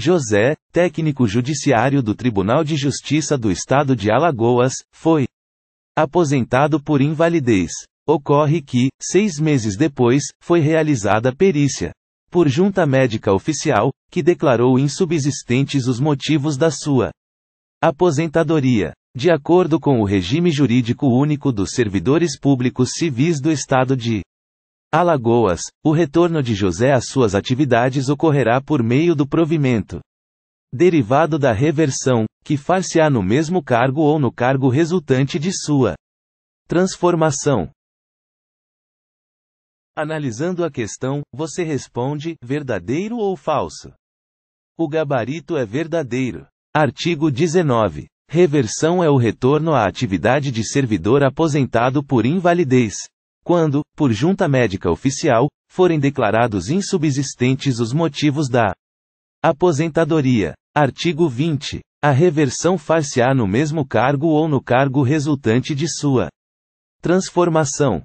José, técnico judiciário do Tribunal de Justiça do Estado de Alagoas, foi aposentado por invalidez. Ocorre que, seis meses depois, foi realizada perícia por junta médica oficial, que declarou insubsistentes os motivos da sua aposentadoria. De acordo com o regime jurídico único dos servidores públicos civis do Estado de Alagoas, o retorno de José às suas atividades ocorrerá por meio do provimento derivado da reversão, que far-se-á no mesmo cargo ou no cargo resultante de sua transformação. Analisando a questão, você responde: verdadeiro ou falso? O gabarito é verdadeiro. Artigo 19. Reversão é o retorno à atividade de servidor aposentado por invalidez quando, por junta médica oficial, forem declarados insubsistentes os motivos da aposentadoria. Artigo 20. A reversão far-se-á no mesmo cargo ou no cargo resultante de sua transformação.